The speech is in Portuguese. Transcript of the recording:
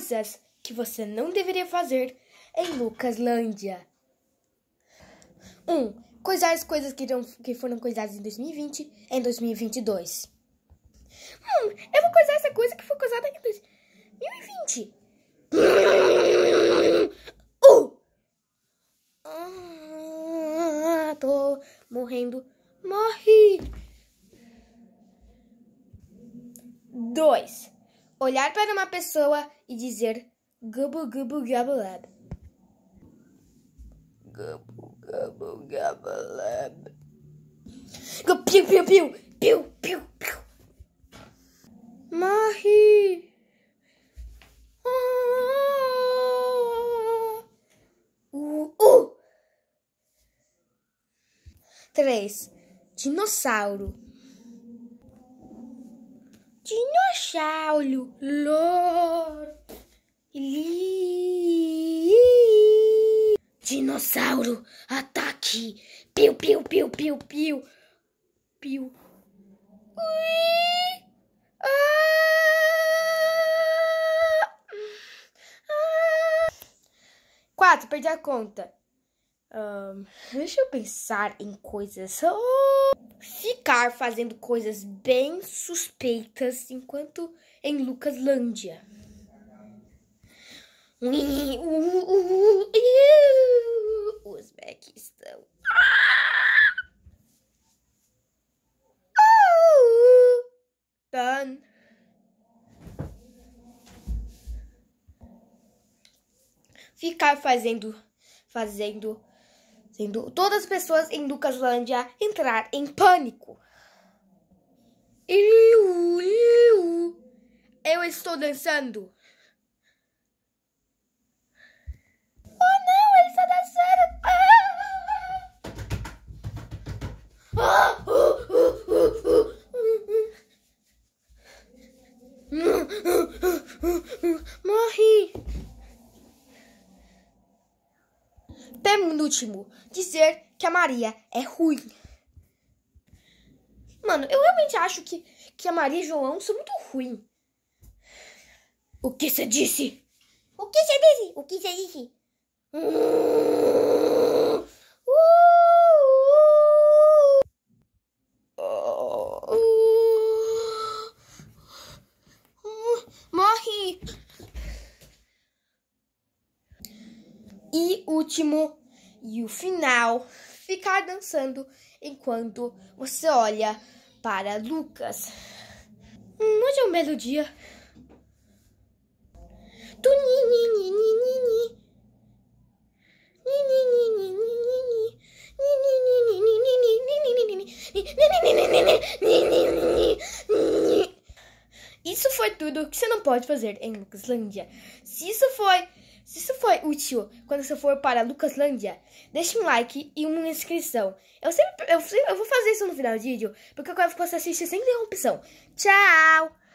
coisas que você não deveria fazer em Lucaslândia. 1. Um, coisar as coisas que, que foram coisadas em 2020 em 2022. Hum, eu vou coisar essa coisa que foi coisada em 2020. Uh! Ah, tô morrendo. Morri! 2 olhar para uma pessoa e dizer gubu gubu gabulab. Gubu gubu gabulab. Piu piu piu piu piu piu. Morre! Uh, uh. Três. Dinossauro dinossauro, lor, li. Dinossauro, ataque! Piu, piu, piu, piu, piu, piu. Ui! Ah! Ah! Quatro, perdi a conta. Um, deixa eu pensar em coisas. Oh! ficar fazendo coisas bem suspeitas enquanto em Lucaslândia. Uzbequistão. Done. Ficar fazendo fazendo sendo todas as pessoas em Lucaslândia entrar em pânico. Eu estou dançando. penúltimo, dizer que a Maria é ruim. Mano, eu realmente acho que, que a Maria e João são muito ruim. O que você disse? O que você disse? O que você disse? Hum... e último e o final, ficar dançando enquanto você olha para Lucas. hoje é um belo dia. Tu ni ni ni ni ni ni. Isso foi tudo que você não pode fazer em Lucaslândia. Se isso foi se isso foi útil quando você for para Lucaslândia, deixe um like e uma inscrição. Eu sempre, eu, eu vou fazer isso no final do vídeo, porque eu quero que você assista sem interrupção. Tchau!